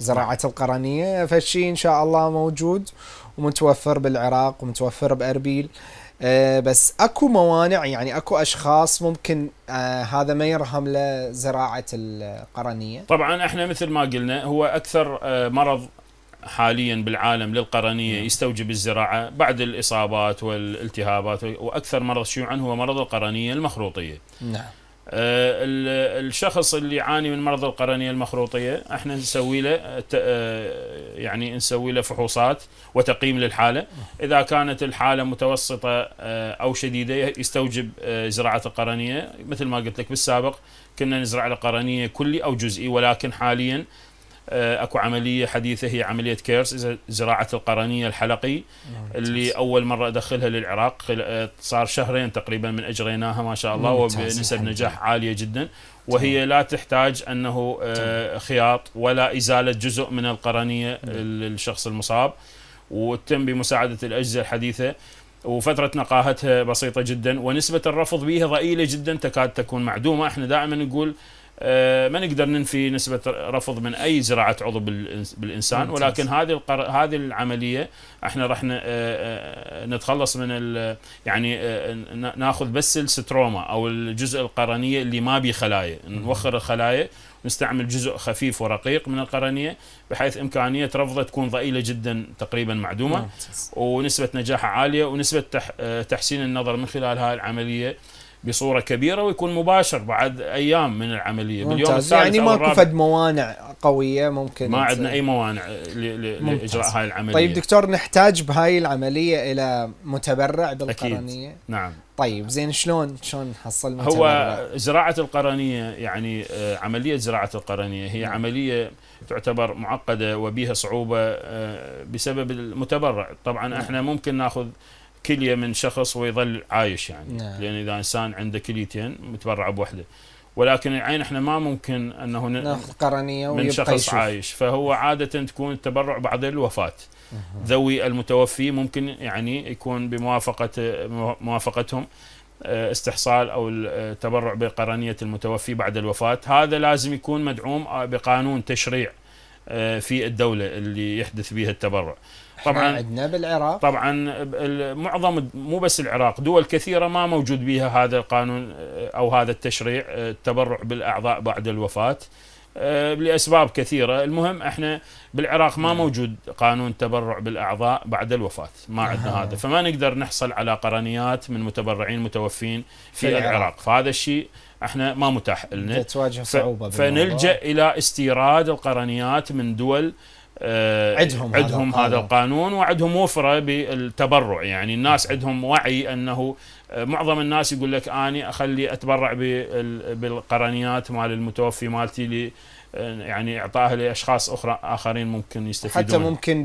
زراعه القرنيه فالشيء ان شاء الله موجود ومتوفر بالعراق ومتوفر باربيل آه، بس اكو موانع يعني اكو اشخاص ممكن آه، هذا ما يرهم له زراعه القرنيه طبعا احنا مثل ما قلنا هو اكثر آه، مرض حاليا بالعالم للقرنيه نعم. يستوجب الزراعه بعد الاصابات والالتهابات واكثر مرض شيوعا هو مرض القرنيه المخروطيه نعم آه، الشخص اللي يعاني من مرض القرنيه المخروطيه احنا نسوي له آه، يعني نسوي له فحوصات وتقييم للحاله اذا كانت الحاله متوسطه آه، او شديده يستوجب زراعه القرنيه مثل ما قلت لك بالسابق كنا نزرع له قرنيه كلي او جزئي ولكن حاليا آه، اكو عمليه حديثه هي عمليه كيرس زراعه القرنيه الحلقي نعم، اللي اول مره ادخلها للعراق آه، صار شهرين تقريبا من اجريناها ما شاء الله وبنسب نجاح عاليه جدا وهي لا تحتاج انه آه، خياط ولا ازاله جزء من القرنيه نعم. للشخص المصاب وتتم بمساعده الاجهزه الحديثه وفترة نقاهتها بسيطة جدا ونسبة الرفض بها ضئيلة جدا تكاد تكون معدومة احنا دائما نقول آه، ما نقدر ننفي نسبة رفض من أي زراعة عضو بالإنسان ولكن هذه القر... هذه العملية احنا راح آه، آه، نتخلص من ال... يعني ناخذ بس الستروما أو الجزء القرنية اللي ما به خلايا نوخر الخلايا نستعمل جزء خفيف ورقيق من القرنية بحيث إمكانية رفضه تكون ضئيلة جدا تقريبا معدومة ونسبة نجاحها عالية ونسبة تحسين النظر من خلال هذه العملية بصوره كبيره ويكون مباشر بعد ايام من العمليه باليوم الثالث يعني ماكو فد موانع قويه ممكن ما عندنا اي موانع لاجراء هاي العمليه طيب دكتور نحتاج بهاي العمليه الى متبرع بالقرنيه أكيد. نعم طيب زين شلون شلون حصل متبرع؟ هو زراعه القرنيه يعني آه، عمليه زراعه القرنيه هي نعم. عمليه تعتبر معقده وبها صعوبه آه، بسبب المتبرع طبعا نعم. احنا ممكن ناخذ كليه من شخص ويظل عايش يعني نعم. لان اذا انسان عنده كليتين متبرع بوحده ولكن العين احنا ما ممكن انه ناخذ قرنيه من شخص يشوف. عايش فهو عاده تكون التبرع بعد الوفاه أه. ذوي المتوفي ممكن يعني يكون بموافقه موافقتهم آه، استحصال او التبرع آه، بقرنيه المتوفي بعد الوفاه هذا لازم يكون مدعوم آه، بقانون تشريع آه، في الدوله اللي يحدث بها التبرع طبعا عندنا بالعراق طبعا معظم مو بس العراق دول كثيره ما موجود بها هذا القانون آه، او هذا التشريع آه، التبرع بالاعضاء بعد الوفاه آه، لاسباب كثيره، المهم احنا بالعراق ما نعم. موجود قانون تبرع بالاعضاء بعد الوفاه، ما عندنا هذا، فما نقدر نحصل على قرنيات من متبرعين متوفين في, في العراق. العراق، فهذا الشيء احنا ما متاح لنا تواجه صعوبه ف... فنلجا الى استيراد القرنيات من دول آه، عندهم هذا, هذا القانون وعندهم وفره بالتبرع يعني الناس عندهم وعي انه آه، معظم الناس يقول لك اني اخلي اتبرع بالقرنيات مال المتوفي مالتي لي آه، يعني اعطائها لاشخاص اخرى اخرين ممكن يستفيدون حتى ممكن